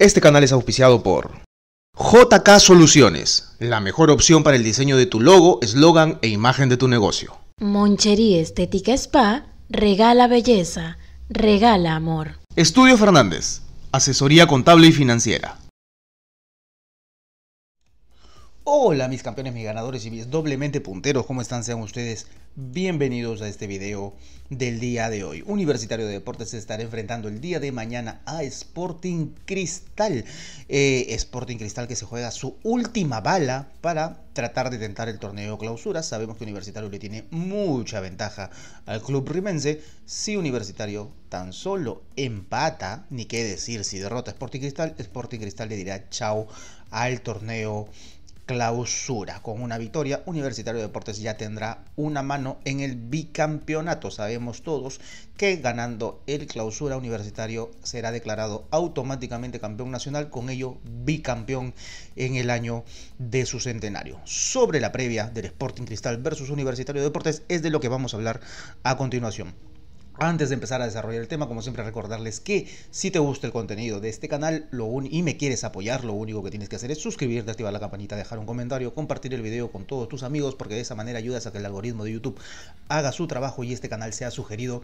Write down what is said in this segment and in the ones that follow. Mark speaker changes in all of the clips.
Speaker 1: Este canal es auspiciado por JK Soluciones, la mejor opción para el diseño de tu logo, eslogan e imagen de tu negocio. Monchería Estética Spa regala belleza, regala amor. Estudio Fernández, asesoría contable y financiera. Hola mis campeones, mis ganadores y mis doblemente punteros, ¿cómo están? Sean ustedes bienvenidos a este video del día de hoy. Universitario de Deportes se estará enfrentando el día de mañana a Sporting Cristal. Eh, Sporting Cristal que se juega su última bala para tratar de tentar el torneo clausura. Sabemos que Universitario le tiene mucha ventaja al club rimense. Si Universitario tan solo empata, ni qué decir, si derrota a Sporting Cristal, Sporting Cristal le dirá chao al torneo clausura. Con una victoria, Universitario Deportes ya tendrá una mano en el bicampeonato. Sabemos todos que ganando el clausura, Universitario será declarado automáticamente campeón nacional, con ello bicampeón en el año de su centenario. Sobre la previa del Sporting Cristal versus Universitario Deportes es de lo que vamos a hablar a continuación. Antes de empezar a desarrollar el tema, como siempre recordarles que si te gusta el contenido de este canal y me quieres apoyar, lo único que tienes que hacer es suscribirte, activar la campanita, dejar un comentario, compartir el video con todos tus amigos, porque de esa manera ayudas a que el algoritmo de YouTube haga su trabajo y este canal sea sugerido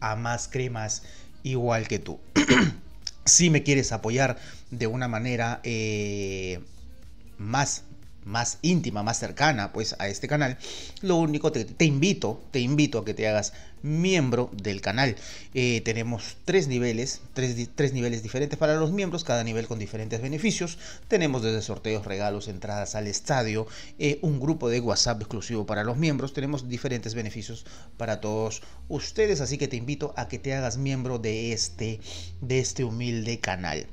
Speaker 1: a más cremas igual que tú. si me quieres apoyar de una manera eh, más más íntima, más cercana pues a este canal, lo único te, te invito, te invito a que te hagas miembro del canal. Eh, tenemos tres niveles, tres, niveles diferentes para los miembros, cada nivel con diferentes beneficios. Tenemos desde sorteos, regalos, entradas al estadio, eh, un grupo de WhatsApp exclusivo para los miembros. Tenemos diferentes beneficios para todos ustedes, así que te invito a que te hagas miembro de este, de este humilde canal.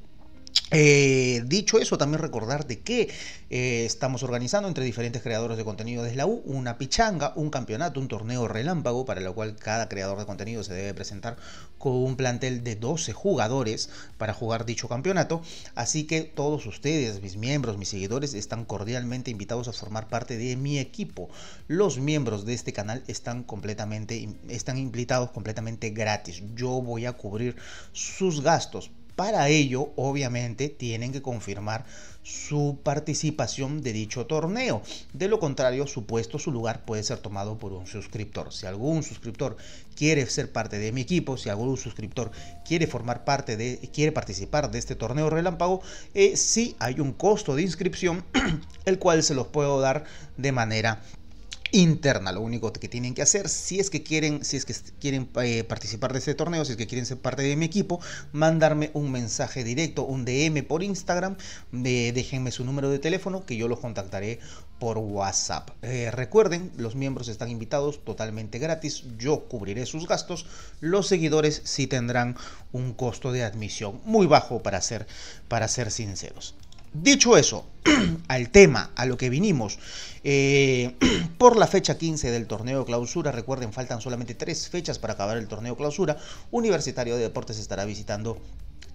Speaker 1: Eh, dicho eso, también de que eh, estamos organizando entre diferentes creadores de contenido de la U una pichanga, un campeonato, un torneo relámpago, para lo cual cada creador de contenido se debe presentar con un plantel de 12 jugadores para jugar dicho campeonato. Así que todos ustedes, mis miembros, mis seguidores, están cordialmente invitados a formar parte de mi equipo. Los miembros de este canal están completamente, están invitados completamente gratis. Yo voy a cubrir sus gastos para ello, obviamente, tienen que confirmar su participación de dicho torneo. De lo contrario, supuesto, su lugar puede ser tomado por un suscriptor. Si algún suscriptor quiere ser parte de mi equipo, si algún suscriptor quiere formar parte de, quiere participar de este torneo relámpago, eh, sí hay un costo de inscripción, el cual se los puedo dar de manera interna. Lo único que tienen que hacer, si es que quieren, si es que quieren eh, participar de este torneo, si es que quieren ser parte de mi equipo, mandarme un mensaje directo, un DM por Instagram, eh, déjenme su número de teléfono que yo los contactaré por WhatsApp. Eh, recuerden, los miembros están invitados totalmente gratis, yo cubriré sus gastos, los seguidores sí tendrán un costo de admisión muy bajo para ser, para ser sinceros. Dicho eso, al tema, a lo que vinimos, eh, por la fecha 15 del torneo clausura, recuerden, faltan solamente tres fechas para acabar el torneo clausura, Universitario de Deportes estará visitando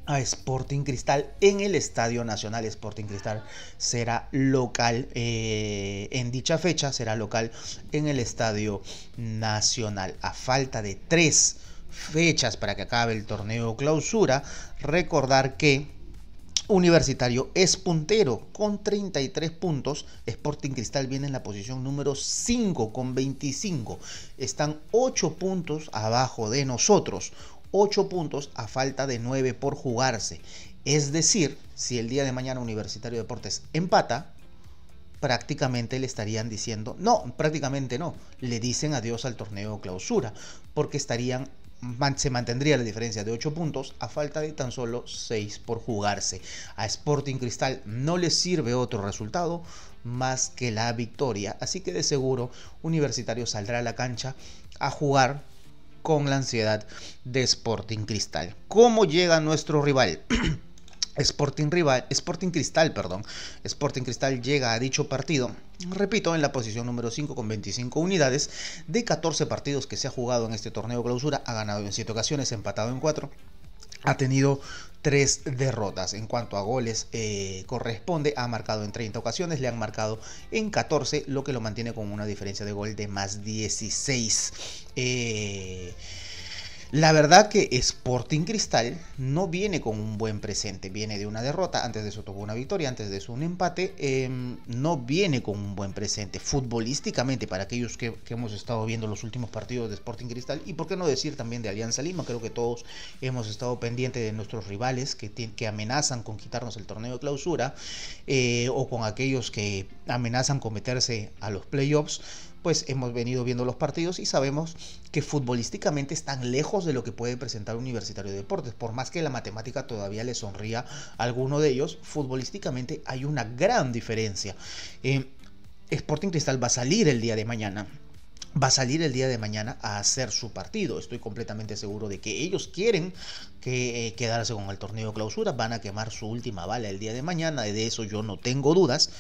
Speaker 1: a Sporting Cristal en el Estadio Nacional. Sporting Cristal será local eh, en dicha fecha, será local en el Estadio Nacional. A falta de tres fechas para que acabe el torneo clausura, recordar que Universitario es puntero con 33 puntos. Sporting Cristal viene en la posición número 5 con 25. Están 8 puntos abajo de nosotros. 8 puntos a falta de 9 por jugarse. Es decir, si el día de mañana Universitario Deportes empata, prácticamente le estarían diciendo, no, prácticamente no, le dicen adiós al torneo clausura, porque estarían se mantendría la diferencia de 8 puntos a falta de tan solo 6 por jugarse. A Sporting Cristal no le sirve otro resultado más que la victoria, así que de seguro Universitario saldrá a la cancha a jugar con la ansiedad de Sporting Cristal. ¿Cómo llega nuestro rival? Sporting, rival, Sporting Cristal, perdón. Sporting Cristal llega a dicho partido, repito, en la posición número 5 con 25 unidades. De 14 partidos que se ha jugado en este torneo clausura, ha ganado en 7 ocasiones, empatado en 4. Ha tenido tres derrotas. En cuanto a goles, eh, corresponde, ha marcado en 30 ocasiones, le han marcado en 14, lo que lo mantiene con una diferencia de gol de más 16. La verdad que Sporting Cristal no viene con un buen presente, viene de una derrota, antes de eso tuvo una victoria, antes de eso un empate, em, no viene con un buen presente futbolísticamente para aquellos que, hemos estado viendo los últimos partidos de Sporting Cristal y por qué no decir también de Alianza Lima, creo que todos hemos estado pendientes de nuestros rivales que, amenazan con quitarnos el torneo de clausura eh, o con aquellos que amenazan con meterse a los playoffs pues hemos venido viendo los partidos y sabemos que futbolísticamente están lejos de lo que puede presentar Universitario de Deportes. Por más que la matemática todavía le sonría a alguno de ellos, futbolísticamente hay una gran diferencia. Eh, Sporting Cristal va a salir el día de mañana va a salir el día de mañana a hacer su partido. Estoy completamente seguro de que ellos quieren que, eh, quedarse con el torneo clausura, van a quemar su última bala el día de mañana, de eso yo no tengo dudas.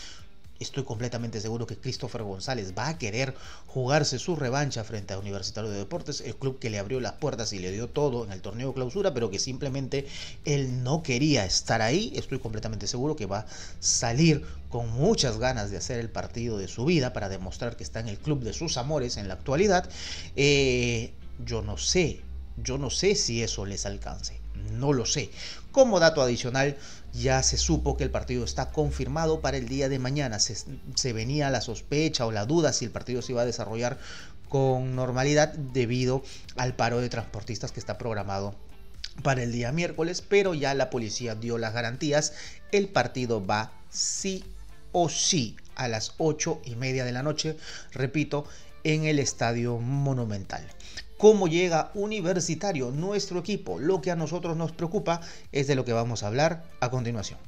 Speaker 1: Estoy completamente seguro que Christopher González va a querer jugarse su revancha frente a Universitario de Deportes, el club que le abrió las puertas y le dio todo en el torneo clausura, pero que simplemente él no quería estar ahí. Estoy completamente seguro que va a salir con muchas ganas de hacer el partido de su vida para demostrar que está en el club de sus amores en la actualidad. Eh, yo no sé, yo no sé si eso les alcance, no lo sé. Como dato adicional, ya se supo que el partido está confirmado para el día de mañana. Se, venía la sospecha o la duda si el partido se iba a desarrollar con normalidad debido al paro de transportistas que está programado para el día miércoles, pero ya la policía dio las garantías. El partido va sí o sí a las ocho y media de la noche, repito, en el Estadio Monumental cómo llega universitario nuestro equipo. Lo que a nosotros nos preocupa es de lo que vamos a hablar a continuación.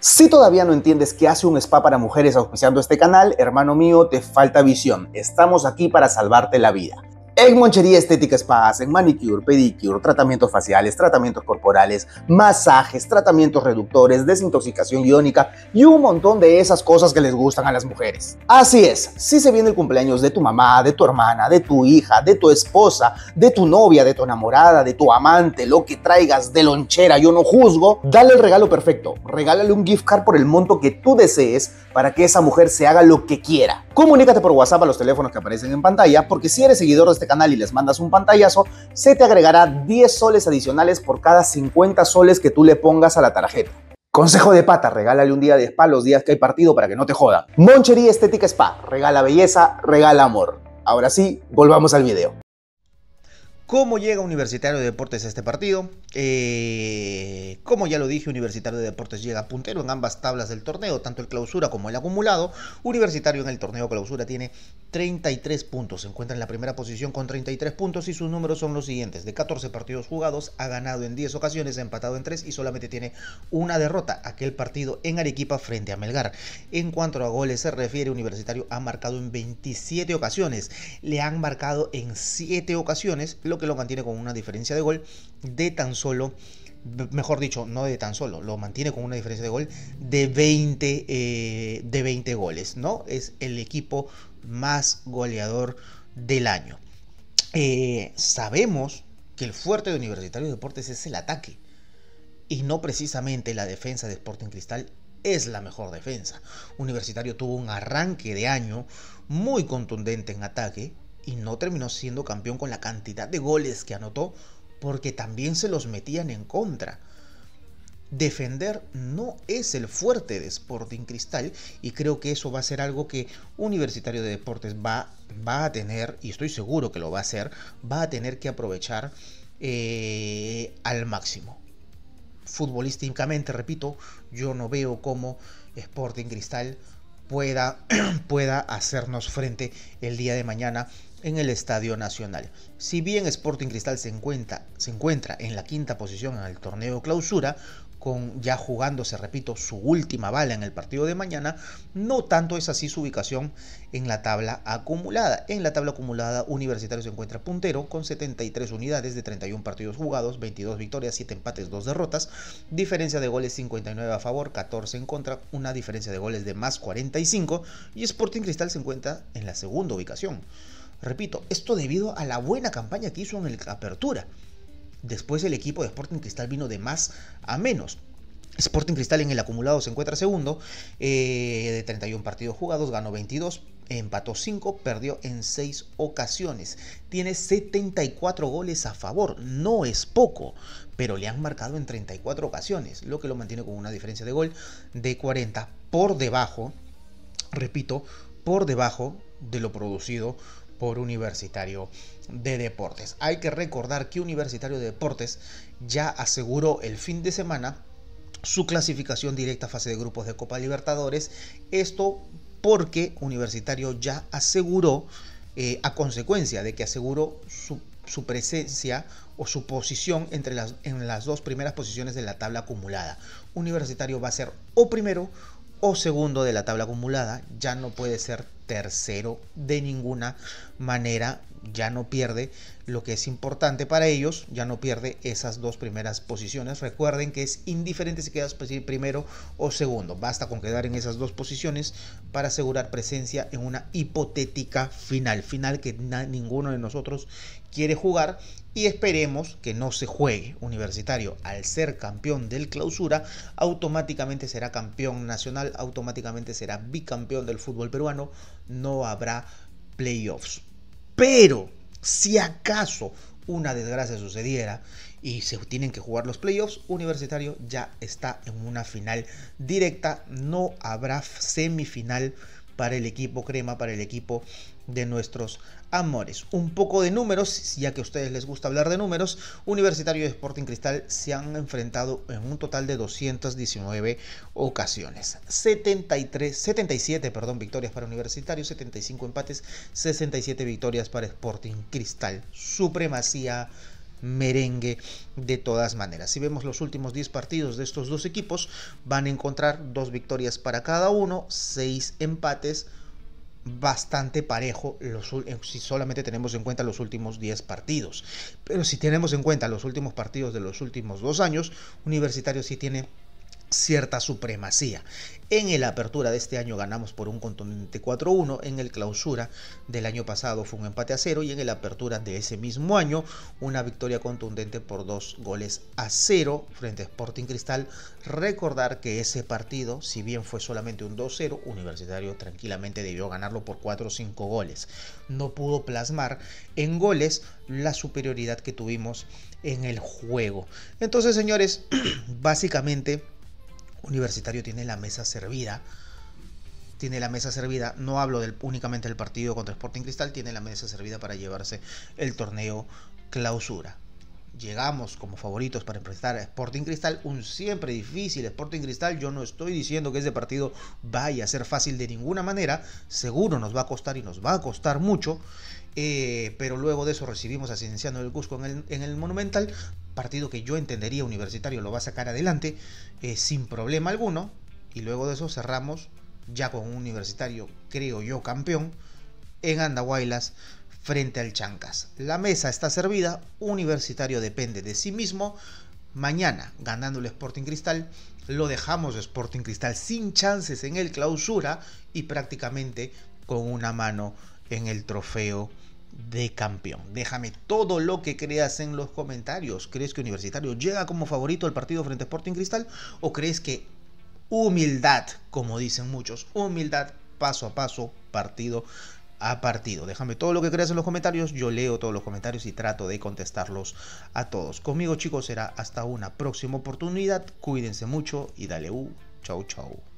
Speaker 1: Si todavía no entiendes qué hace un spa para mujeres auspiciando este canal, hermano mío, te falta visión. Estamos aquí para salvarte la vida. En Monchería Estética Spa en manicure, pedicure, tratamientos faciales, tratamientos corporales, masajes, tratamientos reductores, desintoxicación iónica y un montón de esas cosas que les gustan a las mujeres. Así es, si se viene el cumpleaños de tu mamá, de tu hermana, de tu hija, de tu esposa, de tu novia, de tu enamorada, de tu amante, lo que traigas de lonchera, yo no juzgo, dale el regalo perfecto. Regálale un gift card por el monto que tú desees para que esa mujer se haga lo que quiera. Comunícate por WhatsApp a los teléfonos que aparecen en pantalla, porque si eres seguidor de este canal y les mandas un pantallazo, se te agregará 10 soles adicionales por cada 50 soles que tú le pongas a la tarjeta. Consejo de pata, regálale un día de spa los días que hay partido para que no te joda. Monchería Estética Spa, regala belleza, regala amor. Ahora sí, volvamos al video. ¿Cómo llega Universitario de Deportes a este partido? Eh, como ya lo dije, Universitario de Deportes llega puntero en ambas tablas del torneo, tanto el clausura como el acumulado. Universitario en el torneo clausura tiene 33 puntos, se encuentra en la primera posición con 33 puntos y sus números son los siguientes. De 14 partidos jugados, ha ganado en 10 ocasiones, ha empatado en 3 y solamente tiene una derrota, aquel partido en Arequipa frente a Melgar. En cuanto a goles se refiere, Universitario ha marcado en 27 ocasiones, le han marcado en 7 ocasiones, lo que lo mantiene con una diferencia de gol de tan solo, mejor dicho, no de tan solo, lo mantiene con una diferencia de gol de 20, eh, de 20 goles, ¿no? Es el equipo más goleador del año. Eh, sabemos que el fuerte de Universitario de Deportes es el ataque y no precisamente la defensa de Sporting Cristal es la mejor defensa. Universitario tuvo un arranque de año muy contundente en ataque, y no terminó siendo campeón con la cantidad de goles que anotó porque también se los metían en contra. Defender no es el fuerte de Sporting Cristal y creo que eso va a ser algo que Universitario de Deportes va, va a tener, y estoy seguro que lo va a hacer, va a tener que aprovechar eh, al máximo. Futbolísticamente, repito, yo no veo cómo Sporting Cristal pueda, pueda hacernos frente el día de mañana en el Estadio Nacional. Si bien Sporting Cristal se encuentra, se encuentra en la quinta posición en el torneo clausura, con ya jugándose, repito, su última bala en el partido de mañana, no tanto es así su ubicación en la tabla acumulada. En la tabla acumulada, Universitario se encuentra puntero con 73 unidades de 31 partidos jugados, 22 victorias, 7 empates, 2 derrotas, diferencia de goles 59 a favor, 14 en contra, una diferencia de goles de más 45 y Sporting Cristal se encuentra en la segunda ubicación Repito, esto debido a la buena campaña que hizo en el Apertura. Después el equipo de Sporting Cristal vino de más a menos. Sporting Cristal en el acumulado se encuentra segundo, eh, de 31 partidos jugados, ganó 22, empató 5, perdió en 6 ocasiones. Tiene 74 goles a favor, no es poco, pero le han marcado en 34 ocasiones, lo que lo mantiene con una diferencia de gol de 40 por debajo, repito, por debajo de lo producido por Universitario de Deportes. Hay que recordar que Universitario de Deportes ya aseguró el fin de semana su clasificación directa a fase de grupos de Copa Libertadores. Esto porque Universitario ya aseguró, eh, a consecuencia de que aseguró su, su presencia o su posición entre las, en las dos primeras posiciones de la tabla acumulada. Universitario va a ser o primero o segundo de la tabla acumulada, ya no puede ser tercero de ninguna manera ya no pierde lo que es importante para ellos, ya no pierde esas dos primeras posiciones. Recuerden que es indiferente si quedas primero o segundo, basta con quedar en esas dos posiciones para asegurar presencia en una hipotética final, final que ninguno de nosotros quiere jugar y esperemos que no se juegue. Universitario, al ser campeón del clausura, automáticamente será campeón nacional, automáticamente será bicampeón del fútbol peruano, no habrá playoffs. Pero si acaso una desgracia sucediera y se tienen que jugar los playoffs, Universitario ya está en una final directa, no habrá semifinal para el equipo crema, para el equipo de nuestros amores. Un poco de números, ya que a ustedes les gusta hablar de números, Universitario y Sporting Cristal se han enfrentado en un total de 219 ocasiones. 73, 77 perdón, victorias para Universitario, 75 empates, 67 victorias para Sporting Cristal. Supremacía merengue de todas maneras. Si vemos los últimos 10 partidos de estos dos equipos, van a encontrar dos victorias para cada uno, seis empates, bastante parejo los, eh, si solamente tenemos en cuenta los últimos 10 partidos. Pero si tenemos en cuenta los últimos partidos de los últimos dos años, Universitario sí tiene cierta supremacía. En el apertura de este año ganamos por un contundente 4-1, en el clausura del año pasado fue un empate a 0 y en el apertura de ese mismo año una victoria contundente por dos goles a 0 frente a Sporting Cristal. Recordar que ese partido, si bien fue solamente un 2-0, Universitario tranquilamente debió ganarlo por 4 o 5 goles. No pudo plasmar en goles la superioridad que tuvimos en el juego. Entonces, señores, básicamente universitario tiene la mesa servida. Tiene la mesa servida, no hablo del, únicamente del partido contra Sporting Cristal, tiene la mesa servida para llevarse el torneo clausura. Llegamos como favoritos para enfrentar a Sporting Cristal, un siempre difícil Sporting Cristal. Yo no estoy diciendo que ese partido vaya a ser fácil de ninguna manera, seguro nos va a costar y nos va a costar mucho. Eh, pero luego de eso recibimos a Cienciano del Cusco en el, Monumental, partido que yo entendería universitario lo va a sacar adelante eh, sin problema alguno. Y luego de eso cerramos ya con un universitario, creo yo, campeón en Andahuaylas frente al Chancas. La mesa está servida, universitario depende de sí mismo. Mañana, ganando el Sporting Cristal, lo dejamos Sporting Cristal sin chances en el clausura y prácticamente con una mano en el trofeo de campeón. Déjame todo lo que creas en los comentarios. ¿Crees que Universitario llega como favorito al partido frente a Sporting Cristal? ¿O crees que humildad, como dicen muchos, humildad paso a paso, partido a partido? Déjame todo lo que creas en los comentarios. Yo leo todos los comentarios y trato de contestarlos a todos. Conmigo chicos será hasta una próxima oportunidad. Cuídense mucho y dale uh, chau chau.